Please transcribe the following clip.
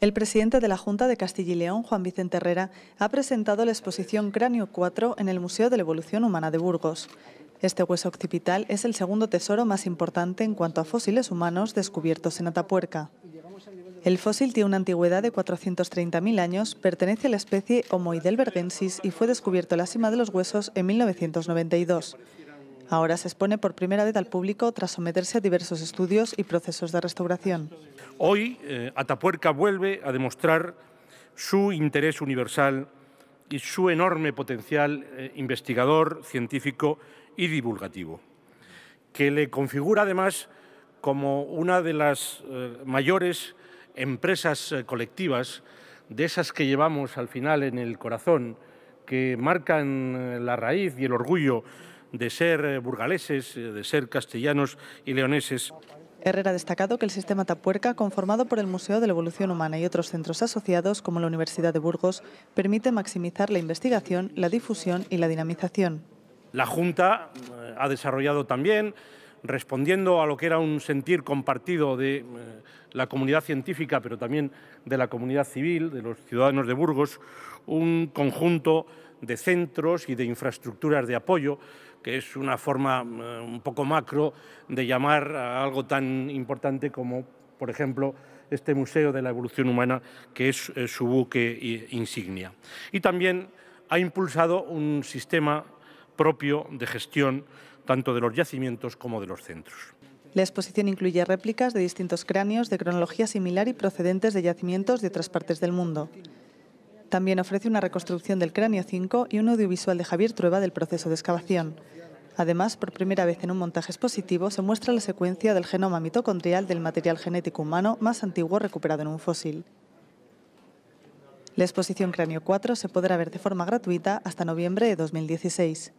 El presidente de la Junta de Castilla y León, Juan Vicente Herrera, ha presentado la exposición Cráneo 4 en el Museo de la Evolución Humana de Burgos. Este hueso occipital es el segundo tesoro más importante en cuanto a fósiles humanos descubiertos en Atapuerca. El fósil tiene una antigüedad de 430.000 años, pertenece a la especie Homoidelbergensis y fue descubierto la cima de los huesos en 1992. Ahora se expone por primera vez al público tras someterse a diversos estudios y procesos de restauración. Hoy, eh, Atapuerca vuelve a demostrar su interés universal y su enorme potencial eh, investigador, científico y divulgativo, que le configura además como una de las eh, mayores empresas colectivas, de esas que llevamos al final en el corazón, que marcan la raíz y el orgullo de ser eh, burgaleses, eh, de ser castellanos y leoneses. Herrera ha destacado que el sistema Tapuerca, conformado por el Museo de la Evolución Humana y otros centros asociados, como la Universidad de Burgos, permite maximizar la investigación, la difusión y la dinamización. La Junta eh, ha desarrollado también respondiendo a lo que era un sentir compartido de eh, la comunidad científica, pero también de la comunidad civil, de los ciudadanos de Burgos, un conjunto de centros y de infraestructuras de apoyo, que es una forma eh, un poco macro de llamar a algo tan importante como, por ejemplo, este Museo de la Evolución Humana, que es eh, su buque insignia. Y también ha impulsado un sistema propio de gestión tanto de los yacimientos como de los centros. La exposición incluye réplicas de distintos cráneos de cronología similar y procedentes de yacimientos de otras partes del mundo. También ofrece una reconstrucción del cráneo 5 y un audiovisual de Javier Trueba del proceso de excavación. Además, por primera vez en un montaje expositivo se muestra la secuencia del genoma mitocondrial del material genético humano más antiguo recuperado en un fósil. La exposición Cráneo 4 se podrá ver de forma gratuita hasta noviembre de 2016.